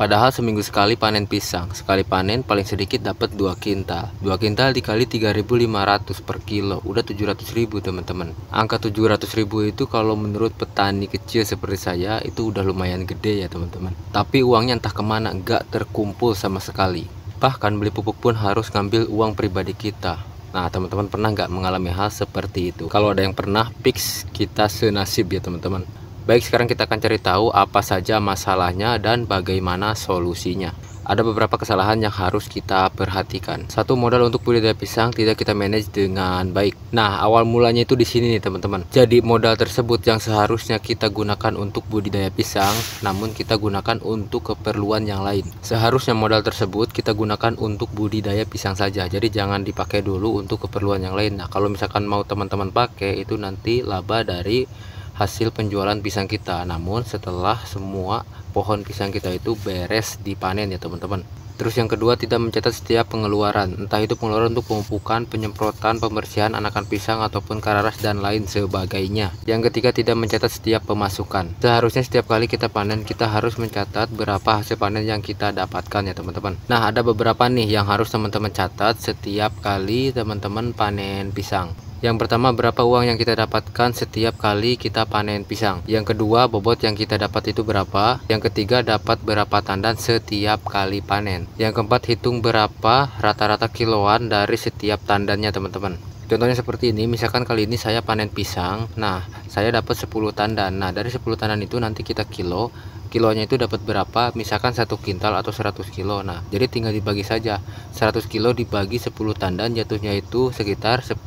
Padahal seminggu sekali panen pisang, sekali panen paling sedikit dapat 2 kintal. 2 kintal dikali 3.500 per kilo, udah 700.000 teman-teman. Angka 700.000 itu kalau menurut petani kecil seperti saya itu udah lumayan gede ya teman-teman. Tapi uangnya entah kemana, gak terkumpul sama sekali. Bahkan beli pupuk pun harus ngambil uang pribadi kita. Nah, teman-teman pernah nggak mengalami hal seperti itu? Kalau ada yang pernah, fix kita senasib ya teman-teman. Baik, sekarang kita akan cari tahu apa saja masalahnya dan bagaimana solusinya. Ada beberapa kesalahan yang harus kita perhatikan. Satu modal untuk budidaya pisang tidak kita manage dengan baik. Nah, awal mulanya itu di sini nih, teman-teman. Jadi modal tersebut yang seharusnya kita gunakan untuk budidaya pisang, namun kita gunakan untuk keperluan yang lain. Seharusnya modal tersebut kita gunakan untuk budidaya pisang saja. Jadi jangan dipakai dulu untuk keperluan yang lain. Nah, kalau misalkan mau teman-teman pakai itu nanti laba dari hasil penjualan pisang kita namun setelah semua pohon pisang kita itu beres dipanen ya teman-teman Terus yang kedua tidak mencatat setiap pengeluaran, entah itu pengeluaran untuk pemupukan, penyemprotan, pembersihan anakan pisang ataupun kararas dan lain sebagainya. Yang ketiga tidak mencatat setiap pemasukan. Seharusnya setiap kali kita panen kita harus mencatat berapa hasil panen yang kita dapatkan ya teman-teman. Nah ada beberapa nih yang harus teman-teman catat setiap kali teman-teman panen pisang. Yang pertama, berapa uang yang kita dapatkan setiap kali kita panen pisang. Yang kedua, bobot yang kita dapat itu berapa. Yang ketiga, dapat berapa tandan setiap kali panen. Yang keempat, hitung berapa rata-rata kiloan dari setiap tandannya, teman-teman. Contohnya seperti ini, misalkan kali ini saya panen pisang. Nah, saya dapat 10 tandan. Nah, dari 10 tandan itu nanti kita kilo kilonya itu dapat berapa misalkan satu kintal atau 100 kilo nah jadi tinggal dibagi saja 100 kilo dibagi 10 tandan jatuhnya itu sekitar 10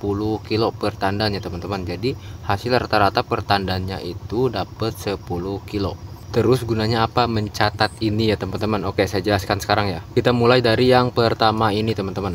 kilo per tandan ya teman-teman jadi hasil rata-rata per tandannya itu dapat 10 kilo Terus gunanya apa mencatat ini ya teman-teman Oke saya jelaskan sekarang ya Kita mulai dari yang pertama ini teman-teman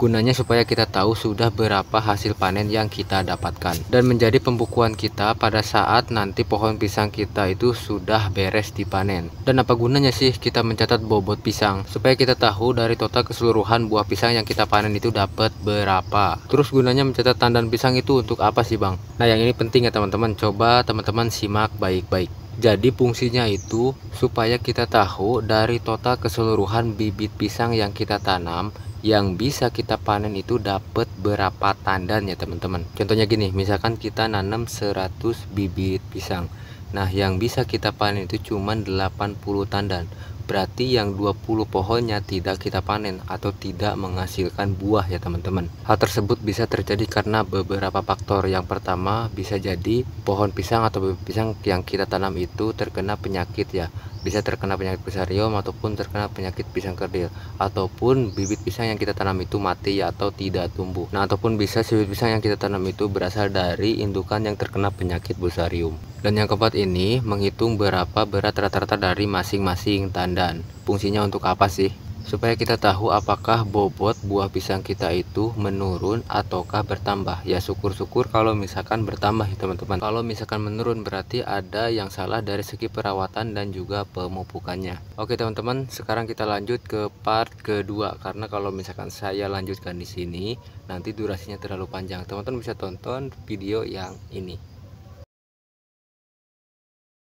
gunanya supaya kita tahu sudah berapa hasil panen yang kita dapatkan dan menjadi pembukuan kita pada saat nanti pohon pisang kita itu sudah beres dipanen dan apa gunanya sih kita mencatat bobot pisang supaya kita tahu dari total keseluruhan buah pisang yang kita panen itu dapat berapa terus gunanya mencatat tandan pisang itu untuk apa sih bang nah yang ini penting ya teman-teman coba teman-teman simak baik-baik jadi fungsinya itu supaya kita tahu dari total keseluruhan bibit pisang yang kita tanam yang bisa kita panen itu dapat berapa tandan ya teman-teman contohnya gini misalkan kita nanam 100 bibit pisang nah yang bisa kita panen itu cuma 80 tandan berarti yang 20 pohonnya tidak kita panen atau tidak menghasilkan buah ya teman-teman hal tersebut bisa terjadi karena beberapa faktor yang pertama bisa jadi pohon pisang atau pisang yang kita tanam itu terkena penyakit ya bisa terkena penyakit pisarium ataupun terkena penyakit pisang kerdil ataupun bibit pisang yang kita tanam itu mati atau tidak tumbuh nah ataupun bisa bibit pisang yang kita tanam itu berasal dari indukan yang terkena penyakit busarium dan yang keempat ini menghitung berapa berat rata-rata dari masing-masing tandan fungsinya untuk apa sih supaya kita tahu apakah bobot buah pisang kita itu menurun ataukah bertambah ya syukur-syukur kalau misalkan bertambah ya teman-teman kalau misalkan menurun berarti ada yang salah dari segi perawatan dan juga pemupukannya oke teman-teman sekarang kita lanjut ke part kedua karena kalau misalkan saya lanjutkan di sini nanti durasinya terlalu panjang teman-teman bisa tonton video yang ini